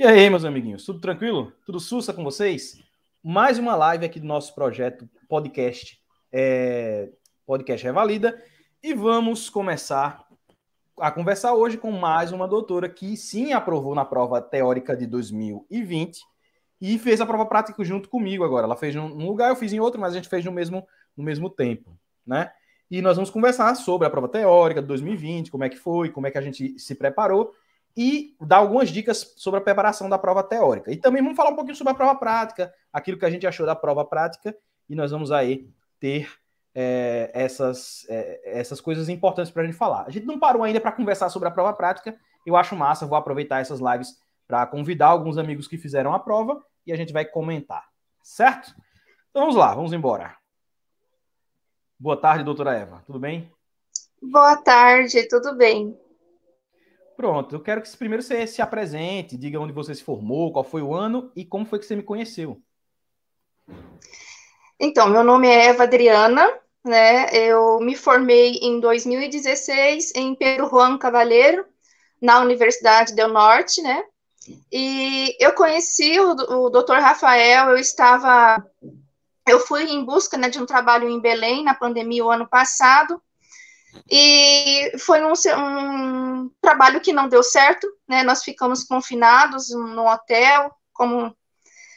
E aí, meus amiguinhos, tudo tranquilo? Tudo sussa com vocês? Mais uma live aqui do nosso projeto podcast, é, podcast Revalida, e vamos começar a conversar hoje com mais uma doutora que sim aprovou na prova teórica de 2020 e fez a prova prática junto comigo agora. Ela fez num lugar, eu fiz em outro, mas a gente fez no mesmo, no mesmo tempo, né? E nós vamos conversar sobre a prova teórica de 2020, como é que foi, como é que a gente se preparou e dar algumas dicas sobre a preparação da prova teórica. E também vamos falar um pouquinho sobre a prova prática, aquilo que a gente achou da prova prática, e nós vamos aí ter é, essas, é, essas coisas importantes para a gente falar. A gente não parou ainda para conversar sobre a prova prática, eu acho massa, vou aproveitar essas lives para convidar alguns amigos que fizeram a prova e a gente vai comentar, certo? Então vamos lá, vamos embora. Boa tarde, doutora Eva, tudo bem? Boa tarde, tudo bem. Pronto, eu quero que primeiro você se apresente, diga onde você se formou, qual foi o ano e como foi que você me conheceu. Então, meu nome é Eva Adriana, né? Eu me formei em 2016 em Pedro Juan Cavalheiro, na Universidade do Norte, né? E eu conheci o, o Dr. Rafael, eu estava eu fui em busca né, de um trabalho em Belém na pandemia o ano passado e foi um, um trabalho que não deu certo, né? Nós ficamos confinados no hotel, como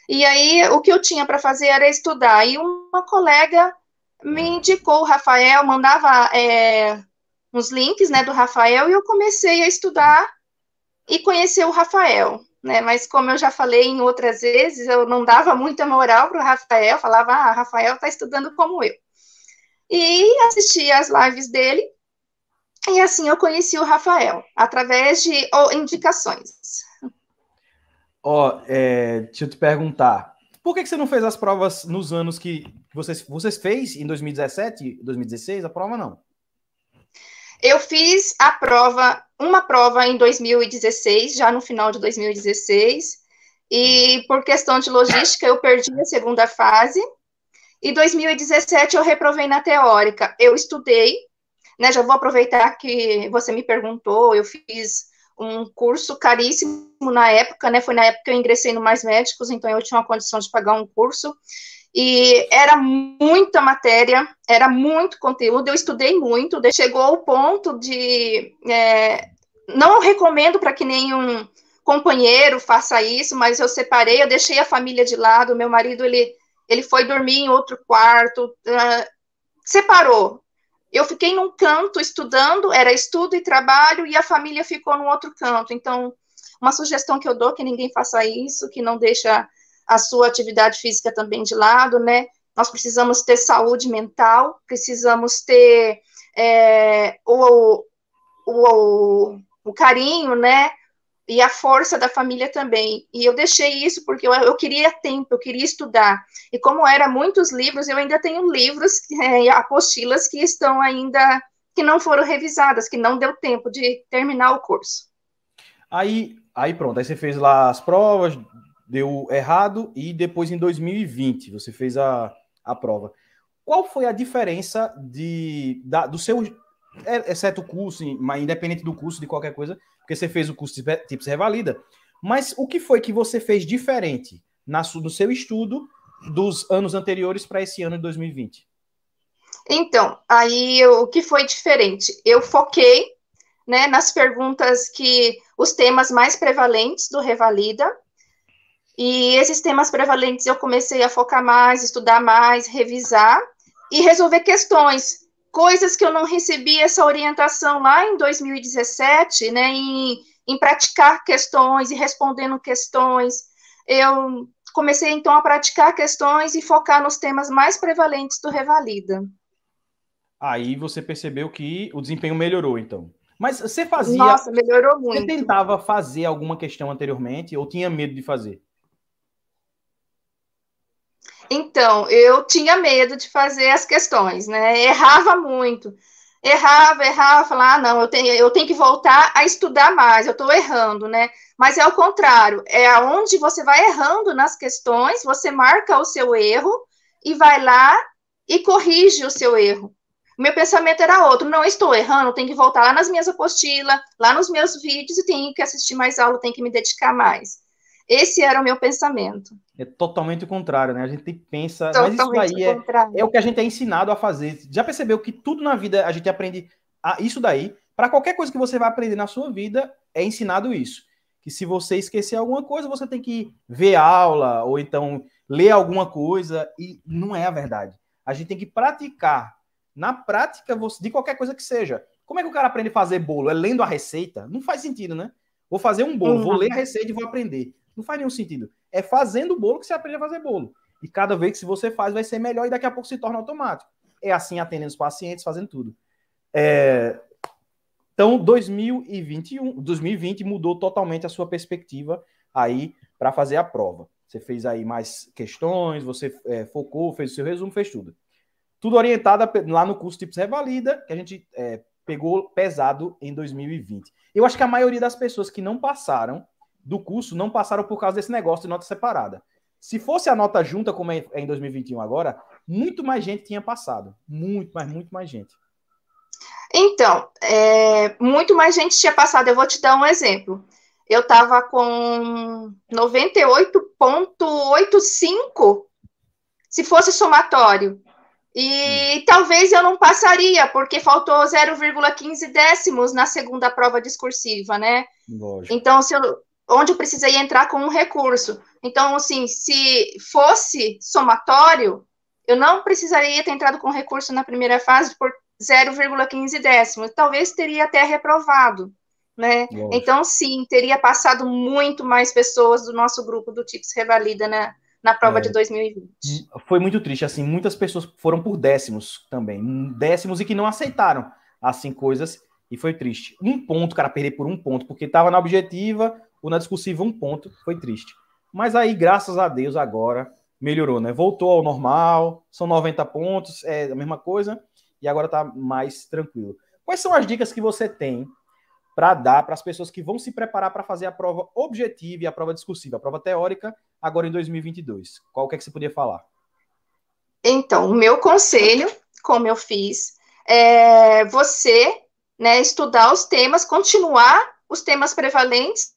e aí o que eu tinha para fazer era estudar. E uma colega me indicou o Rafael, mandava é, uns links né, do Rafael, e eu comecei a estudar e conhecer o Rafael. Né? Mas como eu já falei em outras vezes, eu não dava muita moral para o Rafael, falava, ah, Rafael está estudando como eu e assisti as lives dele. E assim eu conheci o Rafael, através de oh, indicações. Ó, oh, é, deixa eu te perguntar. Por que, que você não fez as provas nos anos que vocês, vocês fez em 2017, 2016, a prova não? Eu fiz a prova, uma prova em 2016, já no final de 2016, e por questão de logística eu perdi a segunda fase, e 2017 eu reprovei na teórica. Eu estudei, né? Já vou aproveitar que você me perguntou, eu fiz um curso caríssimo na época, né? Foi na época que eu ingressei no Mais Médicos, então eu tinha uma condição de pagar um curso. E era muita matéria, era muito conteúdo, eu estudei muito, chegou ao ponto de. É, não recomendo para que nenhum companheiro faça isso, mas eu separei, eu deixei a família de lado, meu marido, ele ele foi dormir em outro quarto, ah, separou. Eu fiquei num canto estudando, era estudo e trabalho, e a família ficou num outro canto. Então, uma sugestão que eu dou que ninguém faça isso, que não deixa a sua atividade física também de lado, né? Nós precisamos ter saúde mental, precisamos ter é, o, o, o carinho, né? e a força da família também. E eu deixei isso porque eu, eu queria tempo, eu queria estudar. E como era muitos livros, eu ainda tenho livros, é, apostilas que estão ainda que não foram revisadas, que não deu tempo de terminar o curso. Aí, aí pronto, aí você fez lá as provas, deu errado e depois em 2020 você fez a, a prova. Qual foi a diferença de, da, do seu é, exceto o curso, mas independente do curso, de qualquer coisa, porque você fez o curso de tipo, é, tipos revalida. É mas o que foi que você fez diferente na, no seu estudo dos anos anteriores para esse ano de 2020? Então, aí eu, o que foi diferente? Eu foquei né, nas perguntas que os temas mais prevalentes do Revalida. E esses temas prevalentes eu comecei a focar mais, estudar mais, revisar e resolver questões coisas que eu não recebi essa orientação lá em 2017, né, em, em praticar questões e respondendo questões. Eu comecei então a praticar questões e focar nos temas mais prevalentes do Revalida. Aí você percebeu que o desempenho melhorou, então. Mas você fazia. Nossa, melhorou muito. Você tentava fazer alguma questão anteriormente ou tinha medo de fazer? Então, eu tinha medo de fazer as questões, né? Errava muito. Errava, errava, falava, ah, não, eu tenho, eu tenho que voltar a estudar mais, eu estou errando, né? Mas é o contrário, é aonde você vai errando nas questões, você marca o seu erro e vai lá e corrige o seu erro. Meu pensamento era outro, não estou errando, tenho que voltar lá nas minhas apostilas, lá nos meus vídeos e tenho que assistir mais aula, tenho que me dedicar mais. Esse era o meu pensamento. É totalmente o contrário, né? A gente pensa. Totalmente mas isso daí é, é, o que a gente é ensinado a fazer. Já percebeu que tudo na vida a gente aprende a, isso daí? Para qualquer coisa que você vai aprender na sua vida, é ensinado isso. Que se você esquecer alguma coisa, você tem que ver aula ou então ler alguma coisa. E não é a verdade. A gente tem que praticar. Na prática, você, de qualquer coisa que seja. Como é que o cara aprende a fazer bolo? É lendo a receita? Não faz sentido, né? Vou fazer um bolo, uhum. vou ler a receita e vou aprender. Não faz nenhum sentido. É fazendo bolo que você aprende a fazer bolo. E cada vez que você faz, vai ser melhor e daqui a pouco se torna automático. É assim atendendo os pacientes, fazendo tudo. É... Então, 2021, 2020 mudou totalmente a sua perspectiva aí para fazer a prova. Você fez aí mais questões, você é, focou, fez o seu resumo, fez tudo. Tudo orientado lá no curso Tipos Revalida, que a gente é, pegou pesado em 2020. Eu acho que a maioria das pessoas que não passaram do curso não passaram por causa desse negócio de nota separada. Se fosse a nota junta, como é, é em 2021 agora, muito mais gente tinha passado. Muito, mas muito mais gente. Então, é, muito mais gente tinha passado. Eu vou te dar um exemplo. Eu estava com 98,85 se fosse somatório. E hum. talvez eu não passaria, porque faltou 0,15 décimos na segunda prova discursiva, né? Lógico. Então, se eu, onde eu precisei entrar com um recurso. Então, assim, se fosse somatório, eu não precisaria ter entrado com recurso na primeira fase por 0,15 décimos. Talvez teria até reprovado, né? Nossa. Então, sim, teria passado muito mais pessoas do nosso grupo do TIPS Revalida na, na prova é, de 2020. Foi muito triste, assim, muitas pessoas foram por décimos também. Décimos e que não aceitaram, assim, coisas... E foi triste. Um ponto, cara, perder por um ponto, porque estava na objetiva, o na discursiva um ponto, foi triste. Mas aí, graças a Deus, agora melhorou, né? Voltou ao normal, são 90 pontos, é a mesma coisa, e agora tá mais tranquilo. Quais são as dicas que você tem para dar para as pessoas que vão se preparar para fazer a prova objetiva e a prova discursiva, a prova teórica, agora em 2022? Qual que é que você podia falar? Então, o meu conselho, como eu fiz, é você né, estudar os temas, continuar os temas prevalentes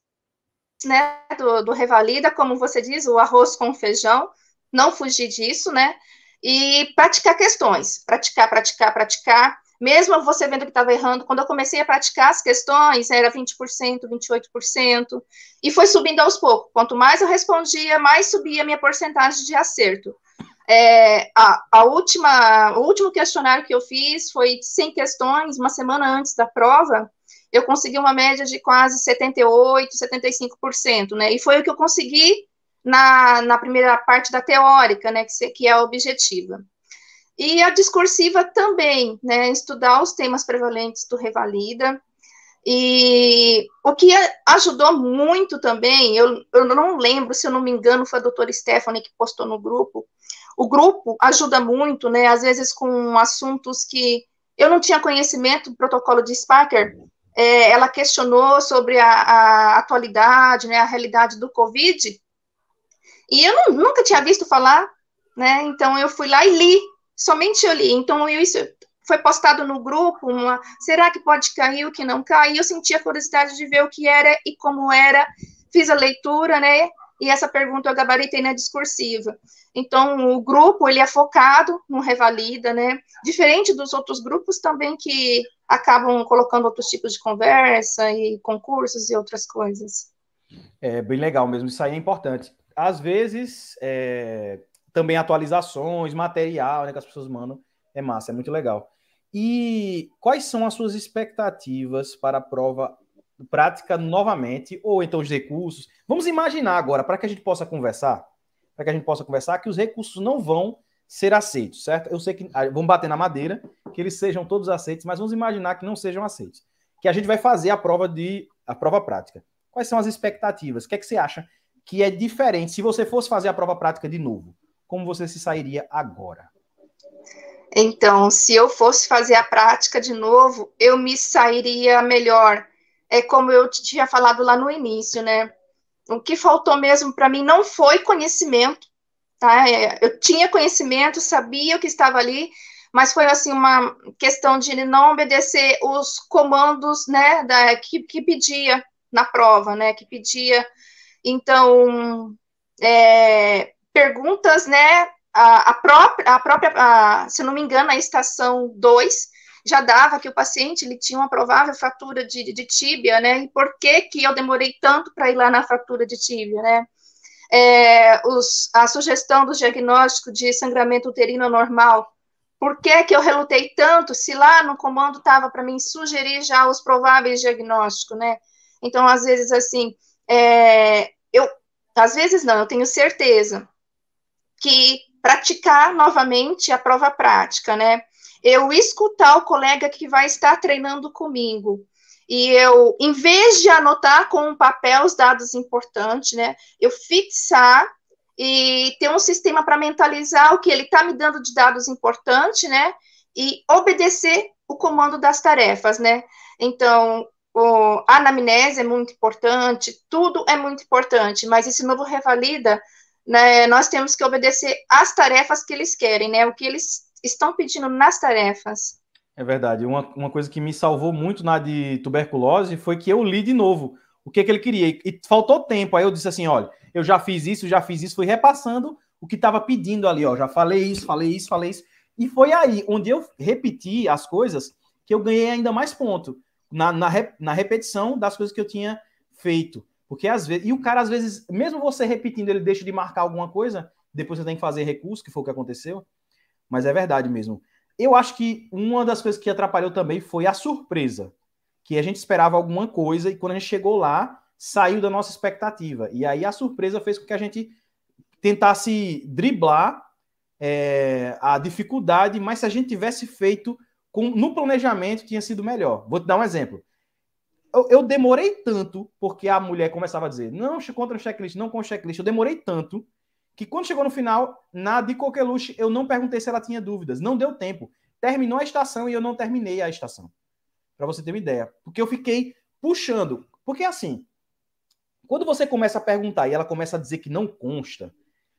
né, do, do Revalida, como você diz, o arroz com feijão, não fugir disso, né? E praticar questões, praticar, praticar, praticar. Mesmo você vendo que estava errando, quando eu comecei a praticar as questões, era 20%, 28%, e foi subindo aos poucos. Quanto mais eu respondia, mais subia a minha porcentagem de acerto. É, a, a, última, o último questionário que eu fiz foi 100 questões, uma semana antes da prova, eu consegui uma média de quase 78%, 75%, né? E foi o que eu consegui na, na primeira parte da teórica, né? Que, que é a objetiva. E a discursiva também, né? Estudar os temas prevalentes do Revalida. E o que ajudou muito também, eu, eu não lembro, se eu não me engano, foi a doutora Stephanie que postou no grupo. O grupo ajuda muito, né? Às vezes com assuntos que eu não tinha conhecimento do protocolo de Sparker, é, ela questionou sobre a, a, atualidade, né, a realidade do Covid, e eu não, nunca tinha visto falar, né, então eu fui lá e li, somente eu li, então eu, isso foi postado no grupo, uma, será que pode cair, o que não cai, e eu senti a curiosidade de ver o que era e como era, fiz a leitura, né, e essa pergunta eu gabaritei na discursiva. Então, o grupo, ele é focado no Revalida, né, diferente dos outros grupos também que acabam colocando outros tipos de conversa e concursos e outras coisas. É bem legal mesmo, isso aí é importante. Às vezes, é, também atualizações, material né, que as pessoas mandam, é massa, é muito legal. E quais são as suas expectativas para a prova prática novamente, ou então os recursos? Vamos imaginar agora, para que a gente possa conversar, para que a gente possa conversar, que os recursos não vão ser aceitos, certo? Eu sei que ah, vamos bater na madeira que eles sejam todos aceitos, mas vamos imaginar que não sejam aceitos. Que a gente vai fazer a prova de a prova prática. Quais são as expectativas? O que é que você acha que é diferente se você fosse fazer a prova prática de novo? Como você se sairia agora? Então, se eu fosse fazer a prática de novo, eu me sairia melhor. É como eu tinha falado lá no início, né? O que faltou mesmo para mim não foi conhecimento, tá? É, é, eu tinha conhecimento, sabia o que estava ali, mas foi assim uma questão de não obedecer os comandos, né, da que, que pedia na prova, né, que pedia. Então, é, perguntas, né, a, a própria, a própria a, se não me engano, a estação 2 já dava que o paciente ele tinha uma provável fratura de, de tíbia, né, e por que que eu demorei tanto para ir lá na fratura de tíbia, né? é, os, a sugestão do diagnóstico de sangramento uterino normal. Por que, que eu relutei tanto se lá no comando estava para mim sugerir já os prováveis diagnósticos, né? Então, às vezes, assim, é, eu, às vezes não, eu tenho certeza que praticar novamente a prova prática, né? Eu escutar o colega que vai estar treinando comigo, e eu, em vez de anotar com um papel os dados importantes, né, eu fixar e ter um sistema para mentalizar o que ele está me dando de dados importantes, né, e obedecer o comando das tarefas, né. Então, o, a anamnese é muito importante, tudo é muito importante, mas esse novo Revalida, né, nós temos que obedecer às tarefas que eles querem, né, o que eles estão pedindo nas tarefas. É verdade. Uma, uma coisa que me salvou muito na de tuberculose foi que eu li de novo o que, que ele queria. E faltou tempo. Aí eu disse assim: olha, eu já fiz isso, já fiz isso, fui repassando o que estava pedindo ali, ó. Já falei isso, falei isso, falei isso. E foi aí onde eu repeti as coisas que eu ganhei ainda mais ponto na, na, na repetição das coisas que eu tinha feito. Porque às vezes. E o cara, às vezes, mesmo você repetindo, ele deixa de marcar alguma coisa, depois você tem que fazer recurso, que foi o que aconteceu. Mas é verdade mesmo. Eu acho que uma das coisas que atrapalhou também foi a surpresa, que a gente esperava alguma coisa e quando a gente chegou lá, saiu da nossa expectativa. E aí a surpresa fez com que a gente tentasse driblar é, a dificuldade, mas se a gente tivesse feito com, no planejamento, tinha sido melhor. Vou te dar um exemplo. Eu, eu demorei tanto, porque a mulher começava a dizer, não contra o checklist, não com o checklist. Eu demorei tanto que quando chegou no final, na de Coqueluche, eu não perguntei se ela tinha dúvidas. Não deu tempo. Terminou a estação e eu não terminei a estação. Para você ter uma ideia. Porque eu fiquei puxando. Porque assim, quando você começa a perguntar e ela começa a dizer que não consta,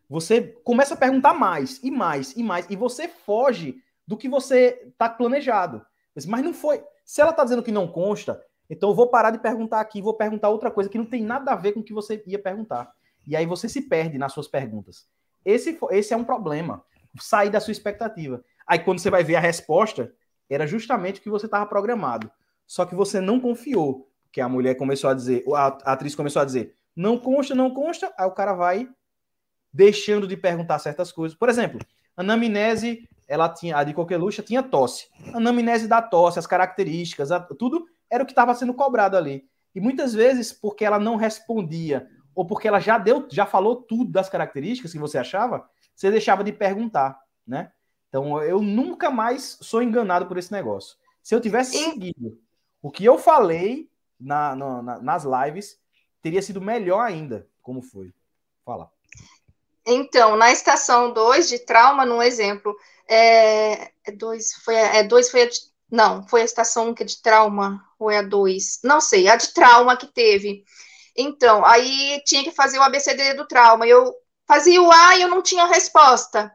você começa a perguntar mais e mais e mais. E você foge do que você está planejado. Mas não foi. Se ela está dizendo que não consta, então eu vou parar de perguntar aqui, vou perguntar outra coisa que não tem nada a ver com o que você ia perguntar. E aí você se perde nas suas perguntas. Esse, esse é um problema. Sair da sua expectativa. Aí quando você vai ver a resposta, era justamente o que você estava programado. Só que você não confiou. que a mulher começou a dizer, a atriz começou a dizer, não consta, não consta. Aí o cara vai deixando de perguntar certas coisas. Por exemplo, a anamnese, ela tinha, a de coqueluche tinha tosse. A anamnese da tosse, as características, a, tudo era o que estava sendo cobrado ali. E muitas vezes, porque ela não respondia ou porque ela já deu, já falou tudo das características que você achava, você deixava de perguntar, né? Então eu nunca mais sou enganado por esse negócio. Se eu tivesse seguido o que eu falei na, na, na, nas lives, teria sido melhor ainda, como foi. Fala. Então, na estação 2 de trauma, no exemplo, é, é, dois, foi, é, dois foi a de, não, foi a estação que é de trauma, ou é a 2, não sei, a de trauma que teve. Então, aí tinha que fazer o ABCD do trauma. Eu fazia o A e eu não tinha resposta.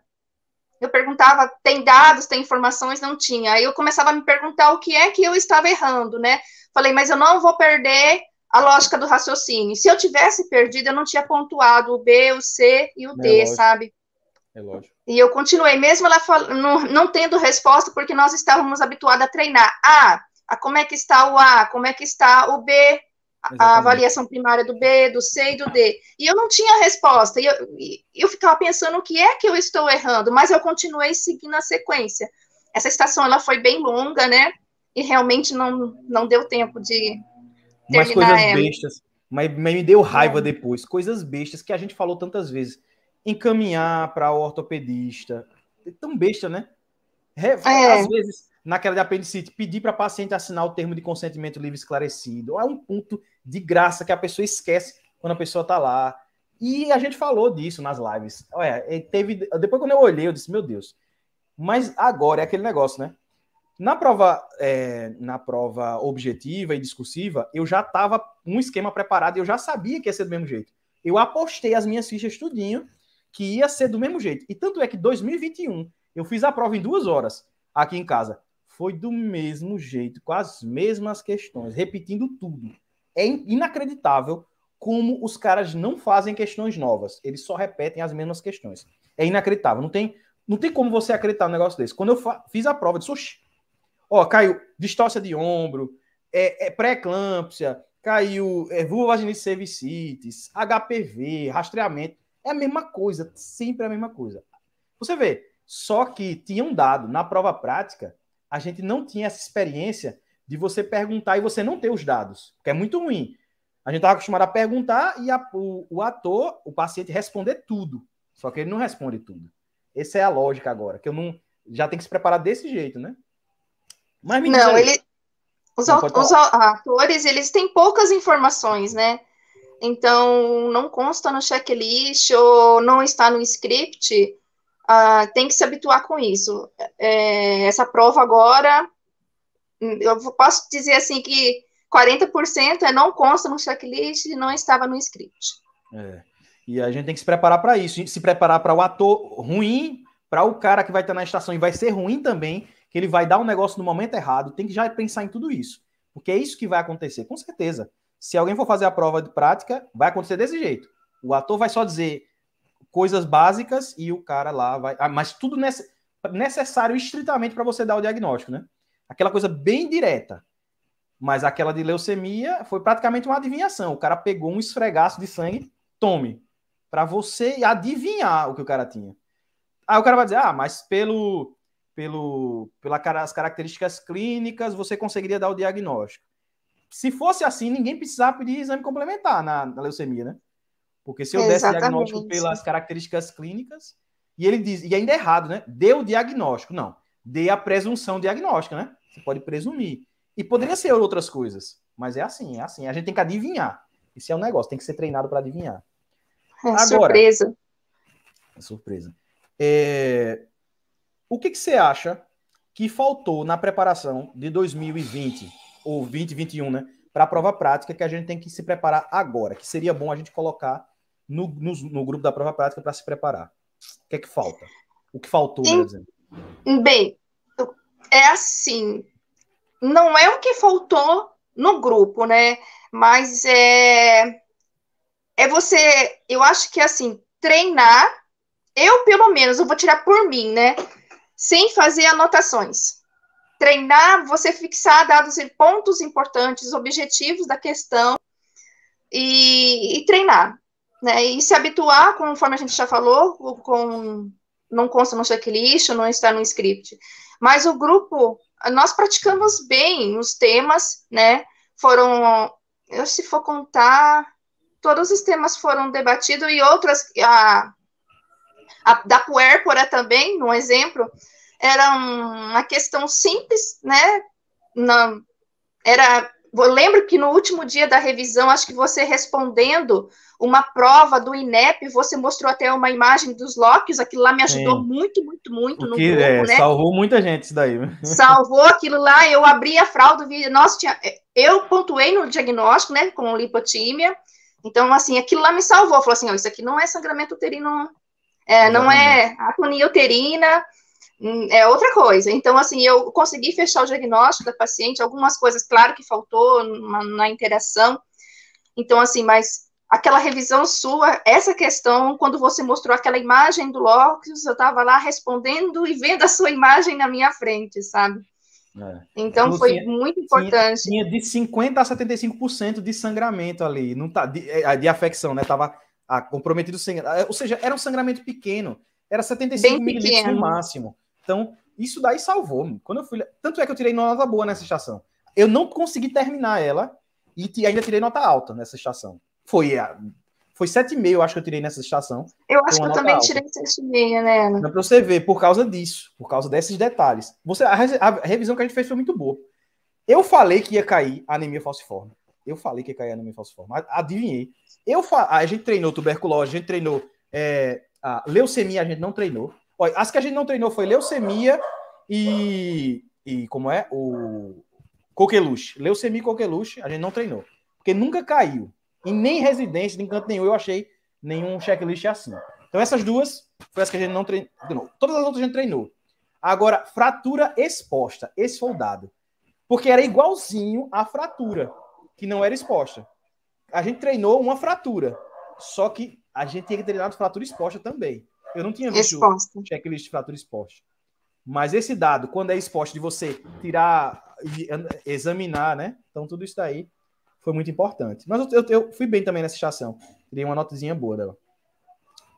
Eu perguntava, tem dados, tem informações? Não tinha. Aí eu começava a me perguntar o que é que eu estava errando, né? Falei, mas eu não vou perder a lógica do raciocínio. Se eu tivesse perdido, eu não tinha pontuado o B, o C e o D, é sabe? É lógico. E eu continuei, mesmo ela fal... não, não tendo resposta, porque nós estávamos habituados a treinar. Ah, a como é que está o A, como é que está o B, a avaliação primária do B, do C e do D. E eu não tinha resposta. E eu, eu ficava pensando o que é que eu estou errando, mas eu continuei seguindo a sequência. Essa estação ela foi bem longa, né? E realmente não, não deu tempo de terminar Mas coisas ela. bestas. Mas, mas, me deu é. raiva é. depois. Coisas bestas que a gente falou tantas vezes. Encaminhar para o ortopedista. É tão besta, né? é. Às vezes naquela de apendicite, pedir para paciente assinar o termo de consentimento livre esclarecido. É um ponto de graça que a pessoa esquece quando a pessoa está lá. E a gente falou disso nas lives. Olha, é, teve. Depois, quando eu olhei, eu disse, meu Deus. Mas agora é aquele negócio, né? Na prova, é, na prova objetiva e discursiva, eu já estava um esquema preparado, eu já sabia que ia ser do mesmo jeito. Eu apostei as minhas fichas tudinho que ia ser do mesmo jeito. E tanto é que 2021 eu fiz a prova em duas horas aqui em casa foi do mesmo jeito, com as mesmas questões, repetindo tudo. É inacreditável como os caras não fazem questões novas, eles só repetem as mesmas questões. É inacreditável, não tem, não tem como você acreditar num negócio desse. Quando eu fiz a prova, eu disse, oxi, ó, caiu distócia de ombro, é, é pré-eclâmpsia, caiu é, vulvovaginite cervicitis, HPV, rastreamento, é a mesma coisa, sempre a mesma coisa. Você vê, só que tinham dado na prova prática a gente não tinha essa experiência de você perguntar e você não ter os dados, que é muito ruim. A gente estava acostumado a perguntar e a, o, o, ator, o paciente, responder tudo. Só que ele não responde tudo. Essa é a lógica agora, que eu não. Já tem que se preparar desse jeito, né? Mas me Não, ele. Os, não, os atores, eles têm poucas informações, né? Então, não consta no checklist ou não está no script ah, tem que se habituar com isso. É, essa prova agora, hum, eu posso dizer assim que 40% é não consta no checklist e não estava no script. É. E a gente tem que se preparar para isso, se preparar para o ator ruim, para o cara que vai estar na estação e vai ser ruim também, que ele vai dar um negócio no momento errado, tem que já pensar em tudo isso. Porque é isso que vai acontecer, com certeza. Se alguém for fazer a prova de prática, vai acontecer desse jeito. O ator vai só dizer: coisas básicas e o cara lá vai. Ah, mas tudo necessário estritamente para você dar o diagnóstico, né? Aquela coisa bem direta. Mas aquela de leucemia foi praticamente uma adivinhação. O cara pegou um esfregaço de sangue, tome. Para você adivinhar o que o cara tinha. Aí o cara vai dizer: ah, mas pelo, pelo, pelas características clínicas você conseguiria dar o diagnóstico. Se fosse assim, ninguém precisava pedir exame complementar na, na leucemia, né? Porque se eu desse diagnóstico pelas características clínicas, e ele diz, e ainda é errado, né? Dê o diagnóstico. Não. Dê a presunção diagnóstica, né? Você pode presumir. E poderia ser outras coisas. Mas é assim, é assim. A gente tem que adivinhar. Esse é o um negócio, tem que ser treinado para adivinhar. É Agora, surpresa. É surpresa. É... O que, que você acha que faltou na preparação de 2020 ou 2021, né? Para a prova prática que a gente tem que se preparar agora, que seria bom a gente colocar no, no, no grupo da prova prática para se preparar? O que é que falta? O que faltou, por exemplo? Bem, é assim. Não é o que faltou no grupo, né? Mas é é você, eu acho que assim, treinar, eu pelo menos, eu vou tirar por mim, né? Sem fazer anotações. Treinar, você fixar dados e pontos importantes, objetivos da questão e, e treinar né? E se habituar, conforme a gente já falou, com não consta no checklist, não está no script. Mas o grupo, nós praticamos bem os temas, né? Foram, eu se for contar, todos os temas foram debatidos e outras, a, a da puérpora também, um exemplo, era uma questão simples, né? Não, era lembro que no último dia da revisão, acho que você respondendo uma prova do INEP, você mostrou até uma imagem dos Lóquios, aquilo lá me ajudou Sim. muito, muito, muito no que, grupo, é, né? Salvou muita gente isso daí. Salvou aquilo lá, eu abri a fralda, vi, nossa, tinha, é, eu pontuei no diagnóstico, né, com lipotímia, então, assim, aquilo lá me salvou, falou assim, ó, isso aqui não é sangramento uterino, é, não é atonia uterina, Hum, é outra coisa. Então, assim, eu consegui fechar o diagnóstico da paciente, algumas coisas, claro que faltou na, na interação. Então, assim, mas aquela revisão sua, essa questão, quando você mostrou aquela imagem do Locus, eu estava lá respondendo e vendo a sua imagem na minha frente, sabe? É. Então foi muito importante. Tinha, tinha, de 50% a 75% de sangramento ali, não tá, de, é, de afecção, né? Tava ah, comprometido comprometido. Ou seja, era um sangramento pequeno, era 75 milímetros mililitros no máximo. Então, isso daí salvou. Quando eu fui, tanto é que eu tirei nota boa nessa estação. Eu não consegui terminar ela e ainda tirei nota alta nessa estação. Foi a é, foi 7,5, eu acho que eu tirei nessa estação. Eu acho que eu também alta. tirei 7,5, né, Ana? Pra você ver, por causa disso, por causa desses detalhes. Você, a, a, revisão que a gente fez foi muito boa. Eu falei que ia cair anemia falciforme. Eu falei que ia cair anemia falciforme. Adivinhei. Eu, a gente treinou tuberculose, a gente treinou é, a leucemia, a gente não treinou. Olha, as que a gente não treinou foi leucemia e. E como é? O. Coqueluche. Leucemia e coqueluche, a gente não treinou. Porque nunca caiu. E nem residência, nem canto nenhum, eu achei nenhum checklist assim. Então, essas duas foi as que a gente não treinou. Todas as outras a gente treinou. Agora, fratura exposta, esfoldado. Porque era igualzinho à fratura, que não era exposta. A gente treinou uma fratura. Só que a gente tinha que treinar fratura exposta também. Eu não tinha visto Exposta. o checklist de fratura exposta. Mas esse dado, quando é exposto de você tirar, examinar, né? Então tudo isso daí foi muito importante. Mas eu, eu fui bem também nessa estação. Tirei uma notezinha boa dela.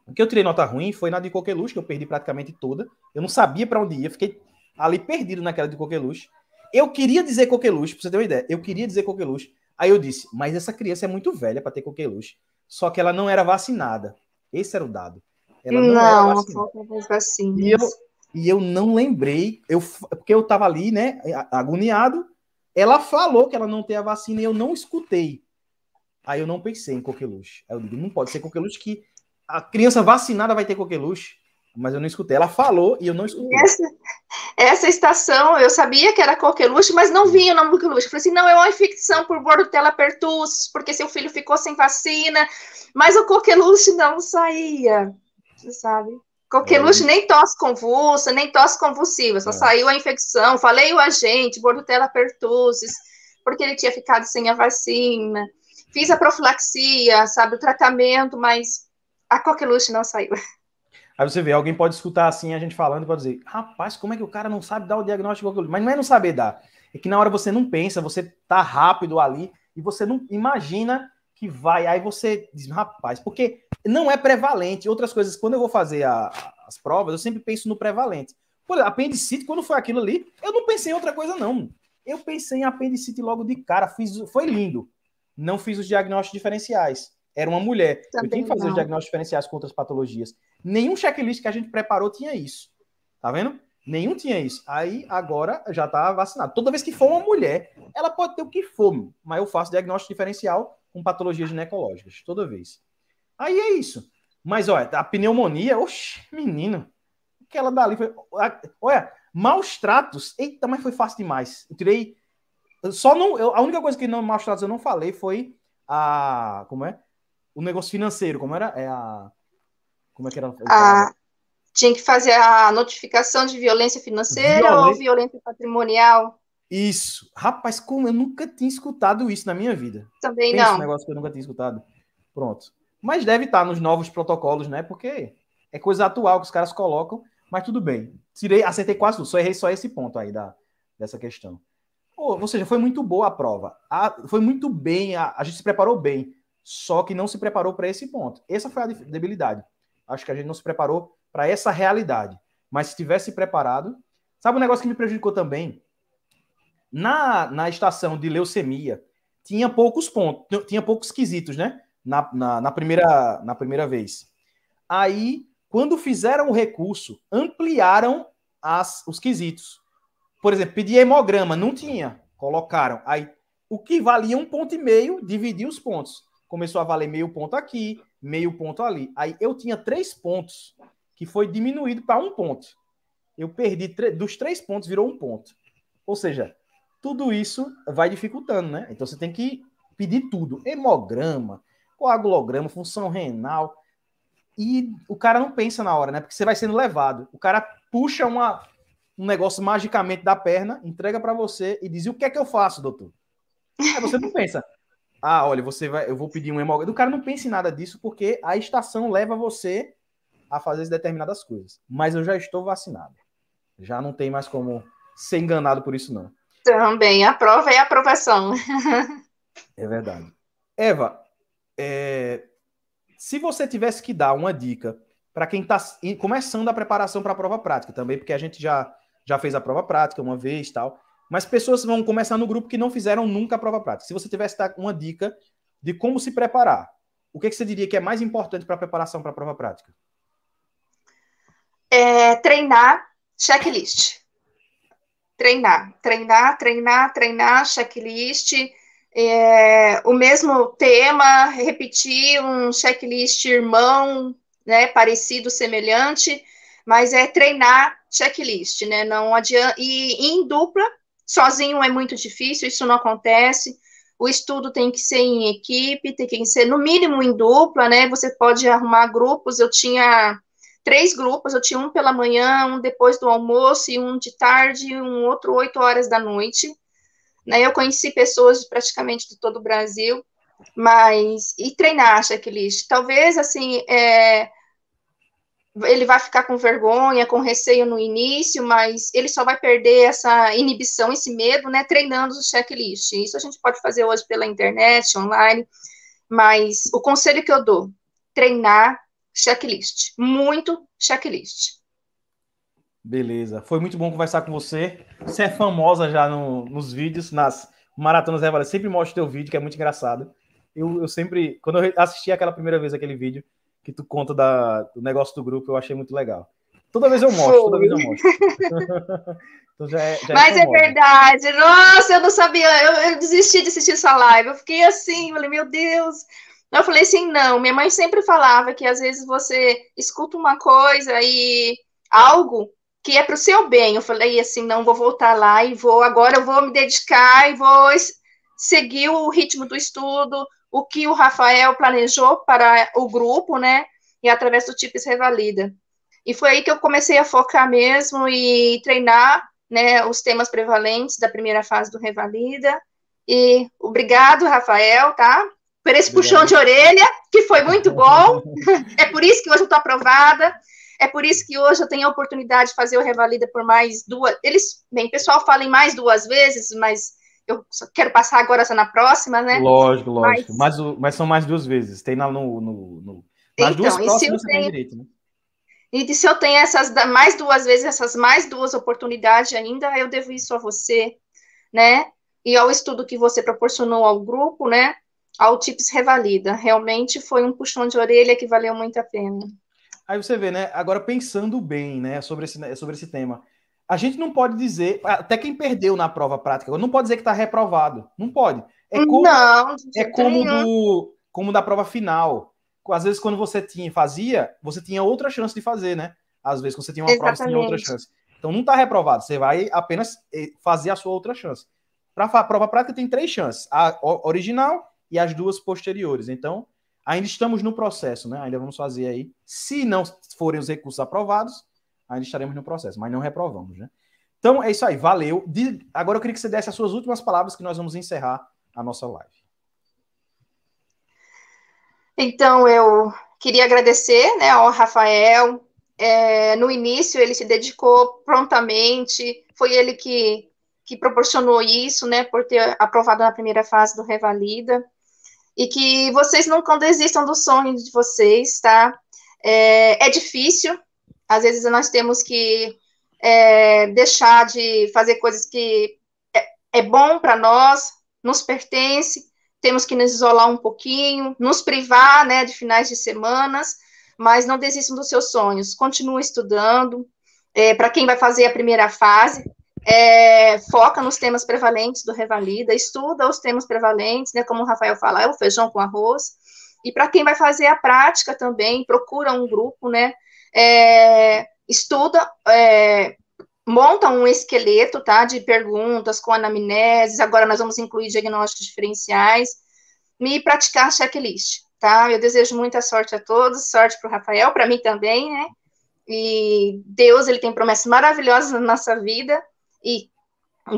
O que eu tirei nota ruim foi na de Coqueluche, que eu perdi praticamente toda. Eu não sabia para onde ia, fiquei ali perdido naquela de Coqueluche. Eu queria dizer Coqueluche, para você ter uma ideia. Eu queria dizer Coqueluche. Aí eu disse, mas essa criança é muito velha para ter Coqueluche. Só que ela não era vacinada. Esse era o dado. Ela não, não era assim. vacina. Não vacinas. Assim e eu, e eu não lembrei, eu, porque eu estava ali, né, agoniado. Ela falou que ela não tem a vacina e eu não escutei. Aí eu não pensei em coqueluche. Aí eu digo, não pode ser coqueluche que a criança vacinada vai ter coqueluche. Mas eu não escutei. Ela falou e eu não escutei. Essa, essa estação, eu sabia que era coqueluche, mas não vinha o nome do coqueluche. Eu falei assim, não, é uma infecção por bordotela pertussis, porque seu filho ficou sem vacina. Mas o coqueluche não saía sabe? Qualquer é. luxo, nem tosse convulsa, nem tosse convulsiva, só é. saiu a infecção, falei o agente, bordutela pertussis, porque ele tinha ficado sem a vacina. Fiz a profilaxia, sabe, o tratamento, mas a qualquer luxo não saiu. Aí você vê, alguém pode escutar assim a gente falando e pode dizer, rapaz, como é que o cara não sabe dar o diagnóstico Mas não é não saber dar, é que na hora você não pensa, você tá rápido ali e você não imagina que vai. Aí você diz, rapaz, porque não é prevalente. Outras coisas, quando eu vou fazer a, as provas, eu sempre penso no prevalente. Por exemplo, apendicite, quando foi aquilo ali, eu não pensei em outra coisa, não. Eu pensei em apendicite logo de cara, fiz, foi lindo. Não fiz os diagnósticos diferenciais. Era uma mulher. Também eu tenho que fazer não. os diagnósticos diferenciais com outras patologias. Nenhum checklist que a gente preparou tinha isso. Tá vendo? Nenhum tinha isso. Aí agora já tá vacinado. Toda vez que for uma mulher, ela pode ter o que for, mas eu faço diagnóstico diferencial com patologias ginecológicas, toda vez. Aí é isso. Mas olha, a pneumonia, oxe, menino. Aquela dali foi. Olha, maus tratos. Eita, mas foi fácil demais. Eu tirei. só não. Eu, a única coisa que não maus tratos eu não falei foi a. Como é? O negócio financeiro. Como era? É a. Como é que era? Ah, a, tinha que fazer a notificação de violência financeira ou violência patrimonial. Isso. Rapaz, como eu nunca tinha escutado isso na minha vida. Também Pensa não. Um negócio que eu nunca tinha escutado. Pronto. Mas deve estar tá nos novos protocolos, né? Porque é coisa atual que os caras colocam, mas tudo bem. Tirei, acertei quase tudo, só errei só esse ponto aí da, dessa questão. Ou, ou seja, foi muito boa a prova. A, foi muito bem, a, a gente se preparou bem, só que não se preparou para esse ponto. Essa foi a debilidade. Acho que a gente não se preparou para essa realidade. Mas se tivesse preparado. Sabe um negócio que me prejudicou também? Na, na estação de leucemia, tinha poucos pontos, tinha poucos quesitos, né? na, na, na, primeira, na primeira vez. Aí, quando fizeram o recurso, ampliaram as, os quesitos. Por exemplo, pedi hemograma, não tinha. Colocaram. Aí, o que valia um ponto e meio, dividiu os pontos. Começou a valer meio ponto aqui, meio ponto ali. Aí eu tinha três pontos, que foi diminuído para um ponto. Eu perdi dos três pontos, virou um ponto. Ou seja, tudo isso vai dificultando, né? Então você tem que pedir tudo: hemograma, coagulograma, função renal. E o cara não pensa na hora, né? Porque você vai sendo levado. O cara puxa uma, um negócio magicamente da perna, entrega para você e diz: e o que é que eu faço, doutor? Aí você não pensa. Ah, olha, você vai, eu vou pedir um hemograma. O cara não pensa em nada disso porque a estação leva você a fazer determinadas coisas. Mas eu já estou vacinado. Já não tem mais como ser enganado por isso, não. Também, a prova é a aprovação. é verdade. Eva, é, se você tivesse que dar uma dica para quem está começando a preparação para a prova prática também, porque a gente já, já fez a prova prática uma vez tal, mas pessoas vão começar no grupo que não fizeram nunca a prova prática. Se você tivesse dar uma dica de como se preparar, o que, que você diria que é mais importante para a preparação para a prova prática? É, treinar checklist. Treinar, treinar, treinar, treinar, checklist é, o mesmo tema, repetir um checklist irmão, né, parecido, semelhante, mas é treinar checklist, né, não adianta, e, em dupla, sozinho é muito difícil, isso não acontece, o estudo tem que ser em equipe, tem que ser no mínimo em dupla, né, você pode arrumar grupos, eu tinha três grupos, eu tinha um pela manhã, um depois do almoço, e um de tarde, um outro oito horas da noite, né? Eu conheci pessoas praticamente de todo o Brasil, mas e treinar checklist? Talvez assim é, ele vai ficar com vergonha, com receio no início, mas ele só vai perder essa inibição, esse medo, né? Treinando o checklist. Isso a gente pode fazer hoje pela internet, online. Mas o conselho que eu dou: treinar checklist, muito checklist. Beleza. Foi muito bom conversar com você. Você é famosa já no, nos vídeos, nas maratonas reveladas. Sempre mostra o teu vídeo, que é muito engraçado. Eu, eu sempre, quando eu assisti aquela primeira vez aquele vídeo, que tu conta da, do negócio do grupo, eu achei muito legal. Toda vez eu mostro, Foi. toda vez eu mostro. então já é, já é Mas é, é verdade. Nossa, eu não sabia. Eu, eu, desisti de assistir sua live. Eu fiquei assim, eu falei, meu Deus. Eu falei assim, não. Minha mãe sempre falava que às vezes você escuta uma coisa e algo que é para o seu bem. Eu falei assim, não vou voltar lá e vou agora eu vou me dedicar e vou seguir o ritmo do estudo, o que o Rafael planejou para o grupo, né? E através do TIPS Revalida. E foi aí que eu comecei a focar mesmo e treinar, né, os temas prevalentes da primeira fase do Revalida. E obrigado, Rafael, tá? Por esse obrigado. puxão de orelha, que foi muito bom. é por isso que hoje eu estou aprovada. É por isso que hoje eu tenho a oportunidade de fazer o Revalida por mais duas. Eles, bem, o pessoal fala em mais duas vezes, mas eu quero passar agora essa na próxima, né? Lógico, lógico. Mas, mas, mas são mais duas vezes. Tem na, no, no, no... então, duas próximas se eu tenho... direito, né? E se eu tenho essas mais duas vezes, essas mais duas oportunidades ainda, eu devo isso a você, né? E ao estudo que você proporcionou ao grupo, né? Ao TIPS Revalida. Realmente foi um puxão de orelha que valeu muito a pena. Aí você vê, né? Agora pensando bem, né, sobre esse, né, sobre esse tema. A gente não pode dizer, até quem perdeu na prova prática, não pode dizer que está reprovado. Não pode. É, é como, não, é como, do, como da prova final. Às vezes, quando você tinha, fazia, você tinha outra chance de fazer, né? Às vezes, quando você tinha uma Exatamente. prova, você tinha outra chance. Então, não está reprovado. Você vai apenas eh, fazer a sua outra chance. Para a prova prática, tem três chances: a original e as duas posteriores. Então, Ainda estamos no processo, né? Ainda vamos fazer aí. Se não forem os recursos aprovados, ainda estaremos no processo, mas não reprovamos, né? Então é isso aí, valeu. De... Agora eu queria que você desse as suas últimas palavras que nós vamos encerrar a nossa live. Então eu queria agradecer né, ao Rafael. É, no início ele se dedicou prontamente, foi ele que, que proporcionou isso, né, por ter aprovado na primeira fase do Revalida e que vocês nunca desistam do sonho de vocês, tá? É, é difícil, às vezes nós temos que é, deixar de fazer coisas que é, é bom para nós, nos pertence, temos que nos isolar um pouquinho, nos privar, né, de finais de semanas, mas não desistam dos seus sonhos, continuem estudando. É, para quem vai fazer a primeira fase, é, foca nos temas prevalentes do Revalida, estuda os temas prevalentes, né, como o Rafael fala, é o feijão com arroz. E para quem vai fazer a prática também, procura um grupo, né? É, estuda, é, monta um esqueleto, tá? De perguntas com anamneses. Agora nós vamos incluir diagnósticos diferenciais e praticar checklist, tá? Eu desejo muita sorte a todos, sorte para o Rafael, para mim também, né? E Deus, ele tem promessas maravilhosas na nossa vida. E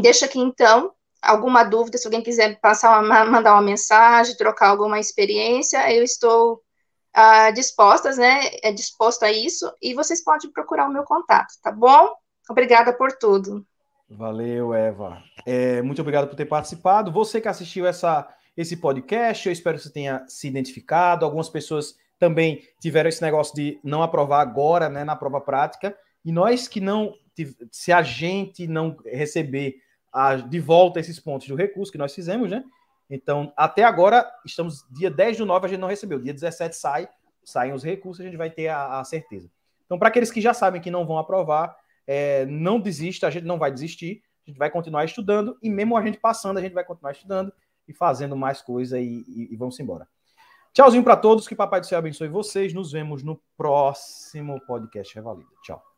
deixa aqui então alguma dúvida, se alguém quiser passar uma, mandar uma mensagem, trocar alguma experiência, eu estou uh, dispostas, né? É disposto a isso e vocês podem procurar o meu contato, tá bom? Obrigada por tudo. Valeu, Eva. É, muito obrigado por ter participado. Você que assistiu essa, esse podcast, eu espero que você tenha se identificado. Algumas pessoas também tiveram esse negócio de não aprovar agora, né, na prova prática. E nós que não, se a gente não receber a, de volta esses pontos do recurso que nós fizemos, né? Então, até agora, estamos dia 10 do 9, a gente não recebeu. Dia 17 sai, saem os recursos, a gente vai ter a, a certeza. Então, para aqueles que já sabem que não vão aprovar, é, não desista, a gente não vai desistir, a gente vai continuar estudando, e mesmo a gente passando, a gente vai continuar estudando e fazendo mais coisa e, e, e vamos embora. Tchauzinho para todos, que Papai do Céu abençoe vocês. Nos vemos no próximo podcast Revalida. Tchau.